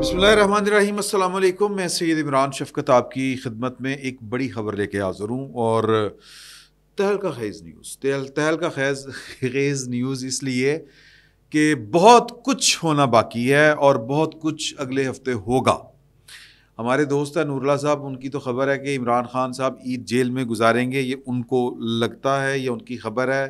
बसमीम अल्लाम मैं सैद इमरान शफकत आपकी खिदमत में एक बड़ी ख़बर लेके हाज़िर हूँ और तहल का खैज़ न्यूज़ तहल तहल का खैज़ खेज़ न्यूज़ इसलिए कि बहुत कुछ होना बाकी है और बहुत कुछ अगले हफ्ते होगा हमारे दोस्त हैं नूरला साहब उनकी तो खबर है कि इमरान खान साहब ईद जेल में गुजारेंगे ये उनको लगता है या उनकी खबर है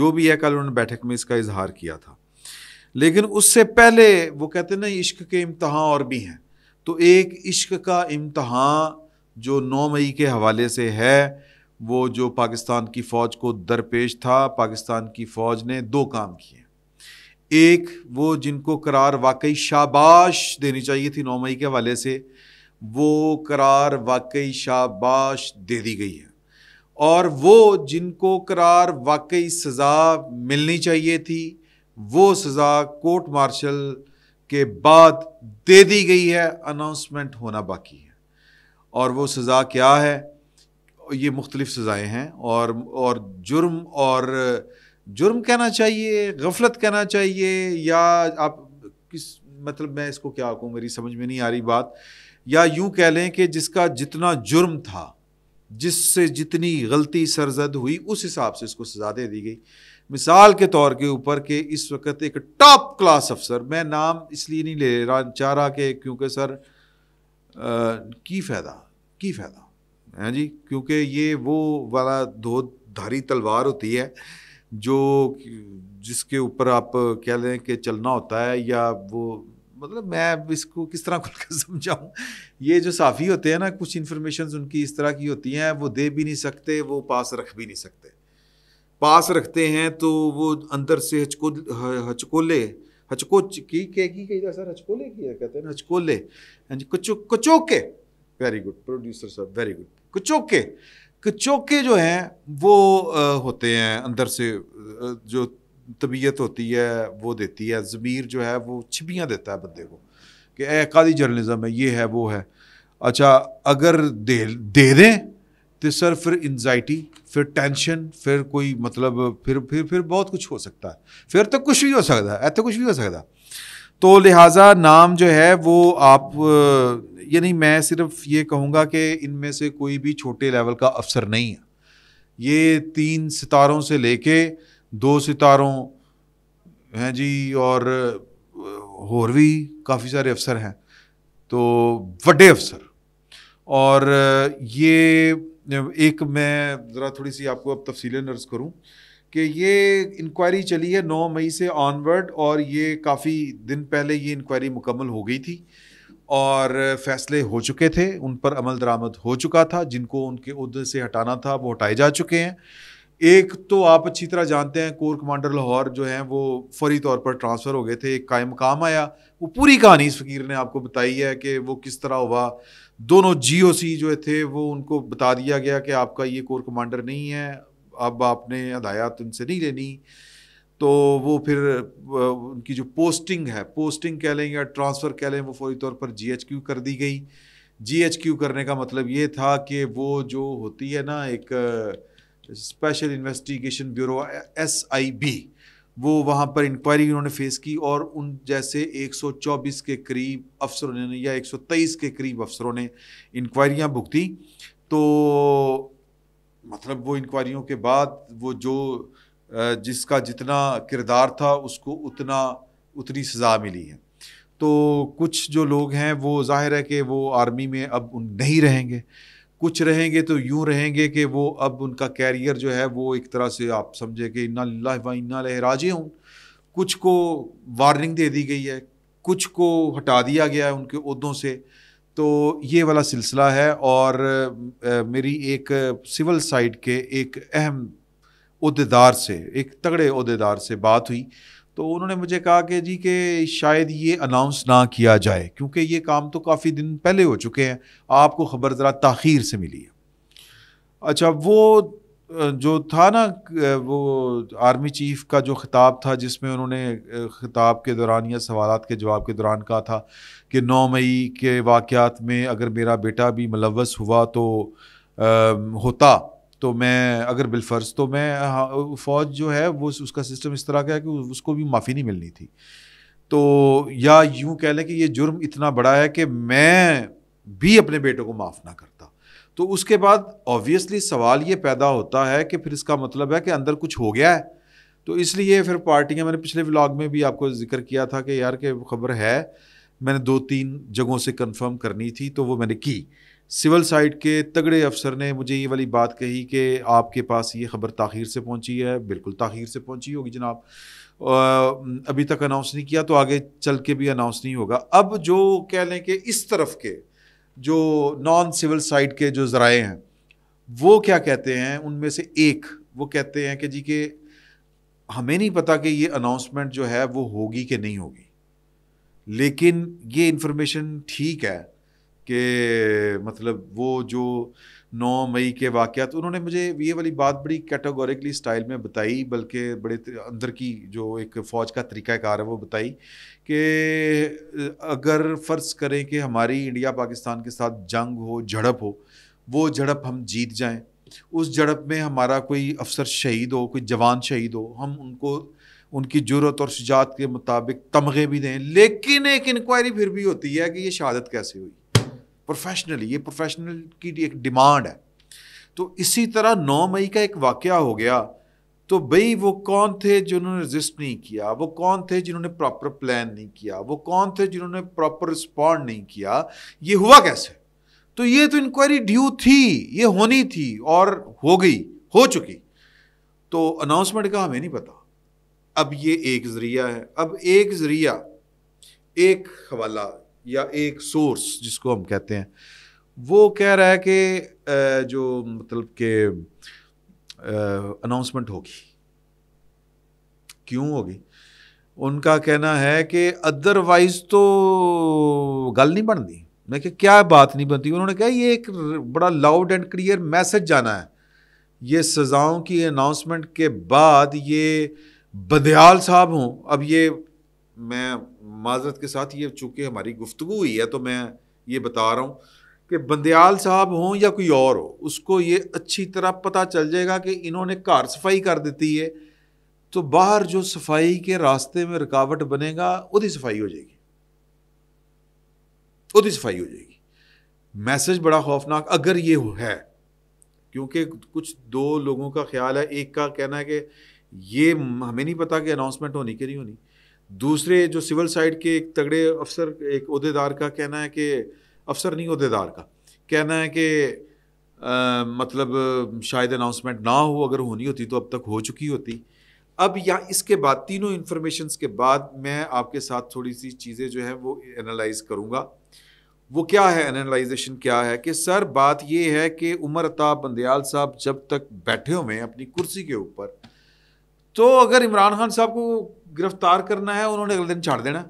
जो भी है कल उन्होंने बैठक में इसका इजहार किया था लेकिन उससे पहले वो कहते ना इश्क के इम्तहान और भी हैं तो एक इश्क का इम्तहान जो नौ मई के हवाले से है वो जो पाकिस्तान की फ़ौज को दरपेश था पाकिस्तान की फ़ौज ने दो काम किए एक वो जिनको करार वाकई शाबाश देनी चाहिए थी नौ मई के हवाले से वो करार वाकई शाबाश दे दी गई है और वो जिनको करार वाकई सज़ा मिलनी चाहिए थी वो सज़ा कोर्ट मार्शल के बाद दे दी गई है अनाउंसमेंट होना बाकी है और वो सज़ा क्या है ये मुख्तलिफ सज़ाएँ हैं और और जुर्म और जुर्म कहना चाहिए गफलत कहना चाहिए या आप किस मतलब मैं इसको क्या कहूँ मेरी समझ में नहीं आ रही बात या यूँ कह लें कि जिसका जितना जुर्म था जिससे जितनी गलती सरजद हुई उस हिसाब से इसको सजा दे दी गई मिसाल के तौर के ऊपर के इस वक्त एक टॉप क्लास अफसर मैं नाम इसलिए नहीं ले रहा चाह रहा कि क्योंकि सर आ, की फ़ायदा की फ़ायदा हैं हाँ जी क्योंकि ये वो वाला दो धारी तलवार होती है जो जिसके ऊपर आप कह लें कि चलना होता है या वो मतलब मैं अब इसको किस तरह खुलकर समझाऊँ ये जो साफ़ी होते हैं ना कुछ इन्फॉर्मेशन उनकी इस तरह की होती हैं वो दे भी नहीं सकते वो पास रख भी नहीं सकते पास रखते हैं तो वो अंदर से हचको हचकोले हचको की की कही सर हचकोले की है कहते हैं हचकोले हाँ जी वेरी गुड प्रोड्यूसर साहब वेरी गुड कचोके कचोके जो हैं वो आ, होते हैं अंदर से जो तबीयत होती है वो देती है ज़मीर जो है वो छिपियाँ देता है बंदे को कि ए एकादी जर्नलिज़म है ये है वो है अच्छा अगर दे दे दें तो सर फिर इन्जाइटी फिर टेंशन फिर कोई मतलब फिर फिर फिर बहुत कुछ हो सकता है फिर तो कुछ भी हो सकता है ऐसे कुछ भी हो सकता तो लिहाजा नाम जो है वो आप यानी मैं सिर्फ ये कहूँगा कि इनमें से कोई भी छोटे लेवल का अफसर नहीं है ये तीन सितारों से लेके दो सितारों हैं जी और होर भी काफ़ी सारे अफसर हैं तो बड़े अफसर और ये एक मैं ज़रा थोड़ी सी आपको अब तफसील नर्स करूँ कि ये इंक्वायरी चली है 9 मई से ऑनवर्ड और ये काफ़ी दिन पहले ये इंक्वायरी मुकम्मल हो गई थी और फैसले हो चुके थे उन पर अमल दरामद हो चुका था जिनको उनके उद से हटाना था वो हटाए जा चुके हैं एक तो आप अच्छी तरह जानते हैं कोर कमांडर लाहौर जो हैं वो फौरी तौर पर ट्रांसफ़र हो गए थे एक कायम काम आया वो पूरी कहानी इस फकीर ने आपको बताई है कि वो किस तरह हुआ दोनों जी जो थे वो उनको बता दिया गया कि आपका ये कोर कमांडर नहीं है अब आपने हदायत उनसे नहीं लेनी तो वो फिर उनकी जो पोस्टिंग है पोस्टिंग कह लें या ट्रांसफ़र कह लें वो फौरी तौर पर जी कर दी गई जी करने का मतलब ये था कि वो जो होती है ना एक स्पेशल इन्वेस्टिगेशन ब्यूरो एस वो वहाँ पर इंक्वायरी उन्होंने फेस की और उन जैसे 124 के करीब अफसरों ने या 123 के करीब अफसरों ने इंक्वायरियाँ भुगती तो मतलब वो इंक्वायरियों के बाद वो जो जिसका जितना किरदार था उसको उतना उतनी सज़ा मिली है तो कुछ जो लोग हैं वो जाहिर है कि वो आर्मी में अब नहीं रहेंगे कुछ रहेंगे तो यूं रहेंगे कि वो अब उनका कैरियर जो है वो एक तरह से आप समझे कि इन्ना लाला व इन्ना राजे हूँ कुछ को वार्निंग दे दी गई है कुछ को हटा दिया गया है उनके उहदों से तो ये वाला सिलसिला है और मेरी एक सिविल साइड के एक अहम अहदेदार से एक तगड़े अहदेदार से बात हुई तो उन्होंने मुझे कहा कि जी कि शायद ये अनाउंस ना किया जाए क्योंकि ये काम तो काफ़ी दिन पहले हो चुके हैं आपको ख़बर ज़रा तखीर से मिली है अच्छा वो जो था ना वो आर्मी चीफ का जो ख़िताब था जिसमें उन्होंने ख़िताब के दौरान या सवाल के जवाब के दौरान कहा था कि नौ मई के वाक़ में अगर मेरा बेटा भी मुलवस हुआ तो आ, होता तो मैं अगर बिलफर्ज तो मैं हाँ, फ़ौज जो है वो उसका सिस्टम इस तरह का है कि उसको भी माफ़ी नहीं मिलनी थी तो या यूँ कह लें कि ये जुर्म इतना बड़ा है कि मैं भी अपने बेटों को माफ़ ना करता तो उसके बाद ऑब्वियसली सवाल ये पैदा होता है कि फिर इसका मतलब है कि अंदर कुछ हो गया है तो इसलिए फिर पार्टियाँ मैंने पिछले व्लॉग में भी आपको जिक्र किया था कि यार के खबर है मैंने दो तीन जगहों से कंफर्म करनी थी तो वो मैंने की सिविल साइड के तगड़े अफसर ने मुझे ये वाली बात कही कि आपके पास ये ख़बर ताखिर से पहुंची है बिल्कुल ताखिर से पहुंची होगी जनाब अभी तक अनाउंस नहीं किया तो आगे चल के भी अनाउंस नहीं होगा अब जो कह लें कि इस तरफ के जो नॉन सिविल साइड के जो ज़राए हैं वो क्या कहते हैं उनमें से एक वो कहते हैं कि जी के हमें नहीं पता कि ये अनाउंसमेंट जो है वो होगी कि नहीं होगी लेकिन ये इन्फॉर्मेशन ठीक है कि मतलब वो जो नौ मई के वाक़ तो उन्होंने मुझे ये वाली बात बड़ी कैटेगोरिकली स्टाइल में बताई बल्कि बड़े अंदर की जो एक फ़ौज का तरीक़ाकार है वो बताई कि अगर फ़र्ज़ करें कि हमारी इंडिया पाकिस्तान के साथ जंग हो झड़प हो वो झड़प हम जीत जाएं उस झड़प में हमारा कोई अफसर शहीद हो कोई जवान शहीद हो हम उनको उनकी जरूरत और शुजात के मुताबिक तमगे भी दें लेकिन एक इंक्वायरी फिर भी होती है कि ये शहादत कैसे हुई प्रोफेशनली ये प्रोफेशनल की एक डिमांड है तो इसी तरह नौ मई का एक वाक्य हो गया तो भाई वो कौन थे जिन्होंने रजिस्ट नहीं किया वो कौन थे जिन्होंने प्रॉपर प्लान नहीं किया वो कौन थे जिन्होंने प्रॉपर रिस्पॉन्ड नहीं किया ये हुआ कैसे तो ये तो इंक्वायरी ड्यू थी ये होनी थी और हो गई हो चुकी तो अनाउंसमेंट का हमें नहीं पता अब ये एक ज़रिया है अब एक ज़रिया एक हवाला या एक सोर्स जिसको हम कहते हैं वो कह रहा है कि जो मतलब के अनाउंसमेंट होगी क्यों होगी उनका कहना है कि अदरवाइज तो गल नहीं बनती मैं कि क्या बात नहीं बनती उन्होंने कहा ये एक बड़ा लाउड एंड क्लियर मैसेज जाना है ये सज़ाओं की अनाउंसमेंट के बाद ये बदयाल साहब हों अब ये मैं माजरत के साथ ये चूँकि हमारी गुफ्तु हुई है तो मैं ये बता रहा हूँ कि बंदयाल साहब हों या कोई और हो उसको ये अच्छी तरह पता चल जाएगा कि इन्होंने घर सफाई कर देती है तो बाहर जो सफाई के रास्ते में रुकावट बनेगा वो सफाई हो जाएगी वो सफाई हो जाएगी मैसेज बड़ा खौफनाक अगर ये है क्योंकि कुछ दो लोगों का ख्याल है एक का कहना है कि ये हमें नहीं पता कि अनाउंसमेंट होनी कि नहीं होनी दूसरे जो सिविल साइड के एक तगड़े अफसर एक अहदेदार का कहना है कि अफसर नहीं अहदेदार का कहना है कि मतलब शायद अनाउंसमेंट ना हो अगर होनी होती तो अब तक हो चुकी होती अब या इसके बाद तीनों इन्फॉर्मेशन के बाद मैं आपके साथ थोड़ी सी चीज़ें जो हैं वो एनालाइज करूँगा वो क्या है एनालाइजेशन क्या है कि सर बात ये है कि उमर अताब बंदयाल साहब जब तक बैठे हुए हैं अपनी कुर्सी के ऊपर तो अगर इमरान खान साहब को गिरफ्तार करना है उन्होंने अगले दिन छाड़ देना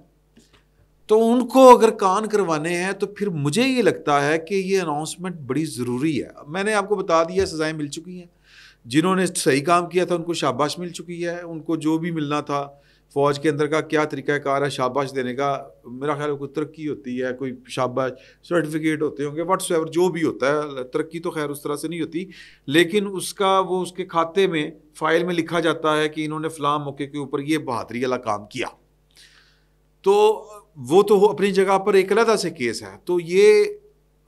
तो उनको अगर कान करवाने हैं तो फिर मुझे ये लगता है कि ये अनाउंसमेंट बड़ी ज़रूरी है मैंने आपको बता दिया सज़ाएँ मिल चुकी हैं जिन्होंने सही काम किया था उनको शाबाश मिल चुकी है उनको जो भी मिलना था फ़ौज के अंदर का क्या तरीक़ाकार है शाबाश देने का मेरा ख्याल कोई तरक्की होती है कोई शाबाश सर्टिफिकेट होते होंगे वट्स जो भी होता है तरक्की तो खैर उस तरह से नहीं होती लेकिन उसका वो उसके खाते में फ़ाइल में लिखा जाता है कि इन्होंने फलाम मौके के ऊपर ये बहादरी वाला काम किया तो वो तो अपनी जगह पर एक अलहदा से केस है तो ये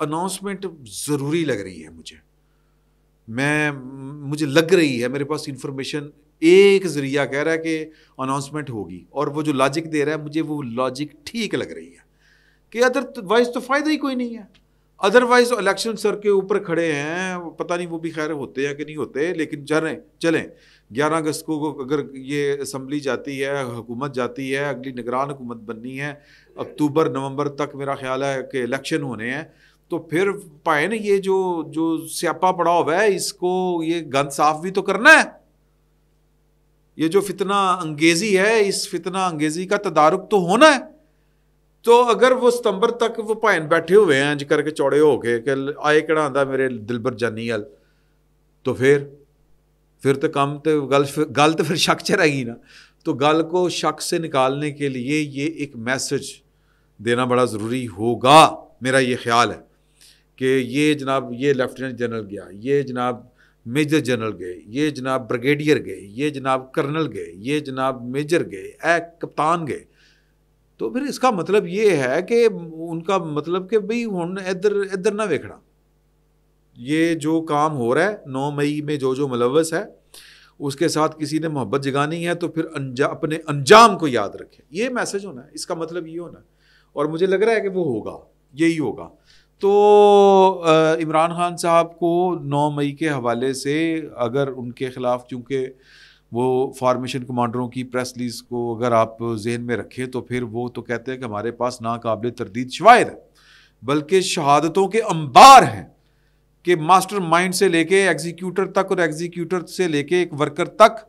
अनाउंसमेंट ज़रूरी लग रही है मुझे मैं मुझे लग रही है मेरे पास इन्फॉर्मेशन एक ज़रिया कह रहा है कि अनाउंसमेंट होगी और वो जो लॉजिक दे रहा है मुझे वो लॉजिक ठीक लग रही है कि अदरवाइज तो, तो फ़ायदा ही कोई नहीं है अदरवाइज इलेक्शन सर के ऊपर खड़े हैं पता नहीं वो भी खैर होते हैं कि नहीं होते लेकिन चलें चलें ग्यारह अगस्त को अगर ये असम्बली जाती है हुकूमत जाती है अगली निगरान हुकूमत बननी है अक्टूबर नवंबर तक मेरा ख्याल है कि इलेक्शन होने हैं तो फिर पाए ना ये जो जो स्यापा पड़ा हुआ है इसको ये गंद साफ भी तो करना है ये जो फितना अंगेज़ी है इस फितना अंगेज़ी का तदारुक तो होना है तो अगर वो सितंबर तक वो भाएन बैठे हुए हैं इंज करके चौड़े हो गए कि आए कड़ा आता मेरे दिलबर जानी अल तो फिर फिर तो कम तो गल गल तो फिर शक च रहेगी ना तो गल को शक से निकालने के लिए ये एक मैसेज देना बड़ा ज़रूरी होगा मेरा ये ख्याल है कि ये जनाब ये लेफ्टिनेंट जनरल गया ये जनाब मेजर जनरल गए ये जनाब ब्रिगेडियर गए ये जनाब कर्नल गए ये जनाब मेजर गए ए कप्तान गए तो फिर इसका मतलब ये है कि उनका मतलब कि भाई हूँ इधर इधर ना वेखना ये जो काम हो रहा है नौ मई में जो जो मुलवस है उसके साथ किसी ने मोहब्बत जगानी है तो फिर अंजा अपने अंजाम को याद रखें ये मैसेज होना है इसका मतलब ये होना है और मुझे लग रहा है कि वो होगा यही होगा तो इमरान खान साहब को 9 मई के हवाले से अगर उनके ख़िलाफ़ चूँकि वो फॉर्मेशन कमांडरों की प्रेस लीज को अगर आप जहन में रखें तो फिर वो तो कहते हैं कि हमारे पास नाकबिल तरदीद शवायद है बल्कि शहादतों के अंबार हैं कि मास्टर माइंड से लेके एग्जीक्यूटर तक और एग्जीक्यूटर से लेके एक वर्कर तक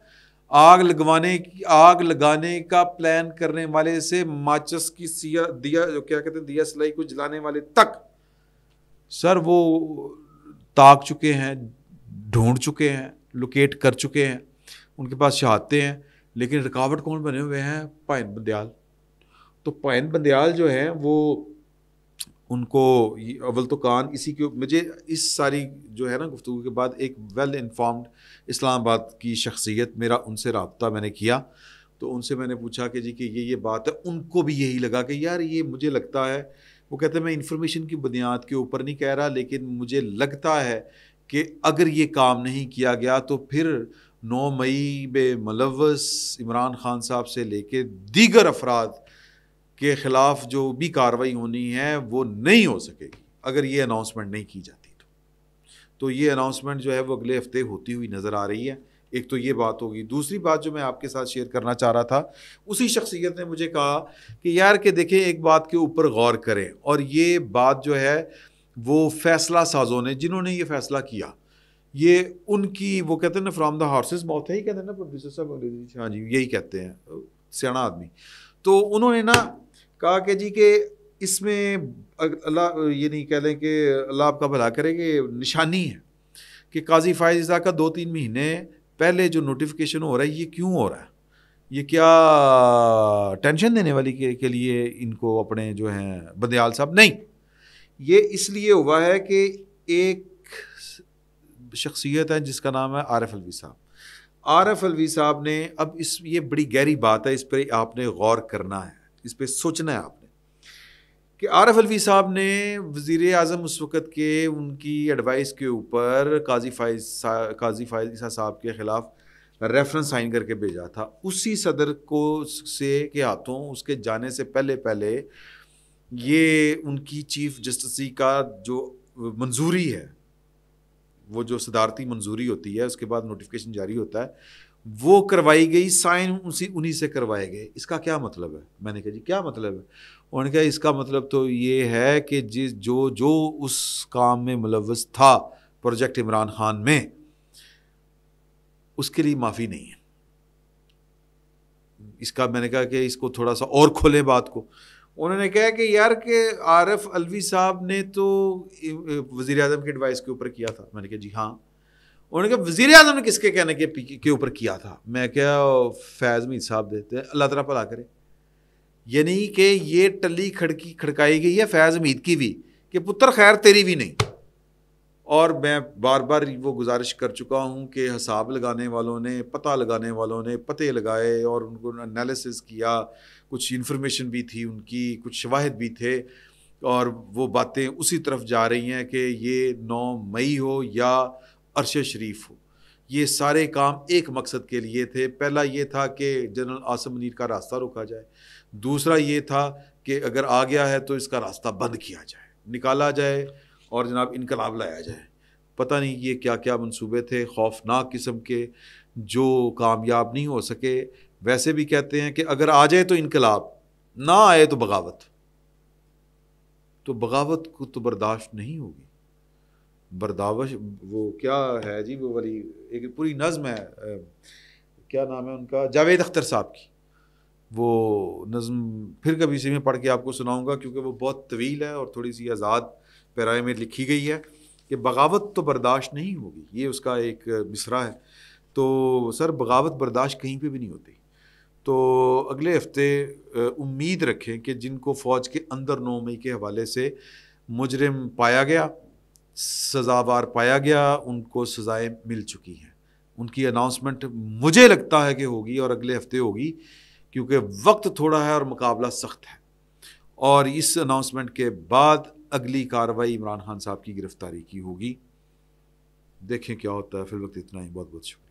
आग लगवाने आग लगाने का प्लान करने वाले से माचस की सिया दिया जो क्या कहते हैं दिया सिलाई को जलाने वाले तक सर वो ताक चुके हैं ढूंढ चुके हैं लोकेट कर चुके हैं उनके पास चाहते हैं लेकिन रुकावट कौन बने हुए हैं पायन बंदयाल तो पायन बंदयाल जो है वो उनको अव्वल तो कान इसी के मुझे इस सारी जो है ना गुफ्तु के बाद एक वेल इन्फॉर्म्ड इस्लामाबाद की शख्सियत मेरा उनसे रबता मैंने किया तो उनसे मैंने पूछा कि जी कि ये ये बात है उनको भी यही लगा कि यार ये मुझे लगता है वो कहते हैं मैं इन्फॉर्मेशन की बुनियाद के ऊपर नहीं कह रहा लेकिन मुझे लगता है कि अगर ये काम नहीं किया गया तो फिर 9 मई में मुलवस इमरान खान साहब से लेके दीगर अफराद के ख़िलाफ़ जो भी कार्रवाई होनी है वो नहीं हो सकेगी अगर ये अनाउंसमेंट नहीं की जाती तो तो ये अनाउंसमेंट जो है वो अगले हफ्ते होती हुई नज़र आ रही है एक तो ये बात होगी दूसरी बात जो मैं आपके साथ शेयर करना चाह रहा था उसी शख्सियत ने मुझे कहा कि यार के देखें एक बात के ऊपर गौर करें और ये बात जो है वो फैसला साजों ने जिन्होंने ये फैसला किया ये उनकी वो कहते हैं ना फ्राम द हॉर्सेज मौत है ही कहते हैं ना प्रोड्यूसर साहब अंग्रेजी हाँ जी यही कहते हैं सियाणा आदमी तो उन्होंने ना कहा कि जी के इसमें अल्लाह ये नहीं कह लें कि अल्लाह आपका भला करे कि निशानी है कि काजी फायजा का दो तीन महीने पहले जो नोटिफिकेशन हो रहा है ये क्यों हो रहा है ये क्या टेंशन देने वाली के, के लिए इनको अपने जो हैं बंदयाल साहब नहीं ये इसलिए हुआ है कि एक शख्सियत है जिसका नाम है आर एफ अलवी साहब आर एफ अलवी साहब ने अब इस ये बड़ी गहरी बात है इस पर आपने गौर करना है इस पर सोचना है आप कि आरफ अलवी साहब ने वज़ी अजम उस वक़्त के उनकी एडवाइस के ऊपर काजी फाइज काजी फाइज ईसा साहब के ख़िलाफ़ रेफरेंस साइन करके भेजा था उसी सदर को से के हाथों उसके जाने से पहले पहले ये उनकी चीफ जस्टिस का जो मंजूरी है वो जो सदारती मंजूरी होती है उसके बाद नोटिफिकेशन जारी होता है वो करवाई गई साइन उसी उन्हीं से करवाए गए इसका क्या मतलब है मैंने कहा जी क्या मतलब है उन्होंने कहा इसका मतलब तो ये है कि जिस जो जो उस काम में मुलवस था प्रोजेक्ट इमरान खान में उसके लिए माफ़ी नहीं है इसका मैंने कहा कि इसको थोड़ा सा और खोलें बात को उन्होंने कहा कि यार के आरफ अलवी साहब ने तो वज़ी अजम के एडवाइस के ऊपर किया था मैंने कहा जी हाँ उन्होंने कहा वजीर अजम ने किसके कहने के ऊपर किया था मैं क्या फैज़ मीर साहब देते हैं अल्लाह तला भला करें यानी कि ये टली खड़की खड़काई गई है फैज़ हमीद की भी कि पुत्र खैर तेरी भी नहीं और मैं बार बार वो गुजारिश कर चुका हूँ कि हिसाब लगाने वालों ने पता लगाने वालों ने पते लगाए और उनको एनालिसिस किया कुछ इन्फॉर्मेशन भी थी उनकी कुछ शवाहद भी थे और वो बातें उसी तरफ जा रही हैं कि ये नौ मई हो या अरश शरीफ हो ये सारे काम एक मकसद के लिए थे पहला ये था कि जनरल आसम मनीर का रास्ता रोका जाए दूसरा ये था कि अगर आ गया है तो इसका रास्ता बंद किया जाए निकाला जाए और जनाब इनकलाब लाया जाए पता नहीं ये क्या क्या मंसूबे थे खौफनाक किस्म के जो कामयाब नहीं हो सके वैसे भी कहते हैं कि अगर आ जाए तो इनकलाब ना आए तो बगावत तो बगावत को तो बर्दाश्त नहीं होगी बर्दावश वो क्या है जी वो वाली एक पूरी नज़म है क्या नाम है उनका जावेद अख्तर साहब की वो नज़म फिर कभी इसी में पढ़ के आपको सुनाऊंगा क्योंकि वो बहुत तवील है और थोड़ी सी आज़ाद पैराए में लिखी गई है कि बगावत तो बर्दाश्त नहीं होगी ये उसका एक मिसरा है तो सर बगावत बर्दाश्त कहीं पे भी नहीं होती तो अगले हफ्ते उम्मीद रखें कि जिनको फ़ौज के अंदर नौ मई के हवाले से मुजरम पाया गया सजावार पाया गया उनको सज़ाएँ मिल चुकी हैं उनकी अनाउंसमेंट मुझे लगता है कि होगी और अगले हफ्ते होगी क्योंकि वक्त थोड़ा है और मुकाबला सख्त है और इस अनाउंसमेंट के बाद अगली कार्रवाई इमरान खान साहब की गिरफ्तारी की होगी देखें क्या होता है फिर वक्त इतना ही बहुत बहुत शुक्रिया